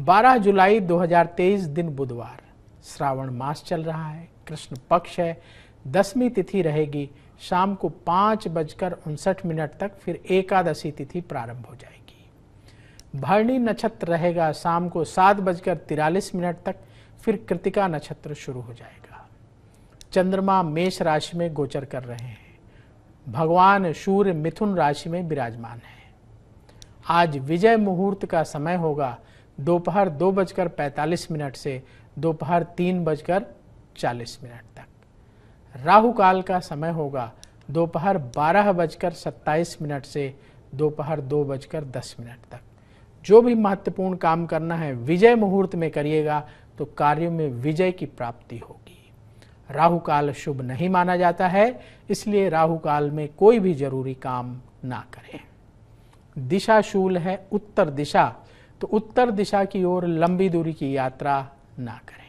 12 जुलाई 2023 दिन बुधवार श्रावण मास चल रहा है कृष्ण पक्ष है दसवीं तिथि रहेगी शाम को पांच बजकर उनसठ मिनट तक फिर एकादशी तिथि प्रारंभ हो जाएगी भरणी नक्षत्र रहेगा शाम को सात बजकर तिरालीस मिनट तक फिर कृतिका नक्षत्र शुरू हो जाएगा चंद्रमा मेष राशि में गोचर कर रहे हैं भगवान सूर्य मिथुन राशि में विराजमान है आज विजय मुहूर्त का समय होगा दोपहर दो बजकर पैंतालीस मिनट से दोपहर तीन बजकर चालीस मिनट तक राहु काल का समय होगा दोपहर बारह बजकर सत्ताईस मिनट से दोपहर दो बजकर दस मिनट तक जो भी महत्वपूर्ण काम करना है विजय मुहूर्त में करिएगा तो कार्यों में विजय की प्राप्ति होगी राहु काल शुभ नहीं माना जाता है इसलिए राहु काल में कोई भी जरूरी काम ना करें दिशा शूल है उत्तर दिशा तो उत्तर दिशा की ओर लंबी दूरी की यात्रा ना करें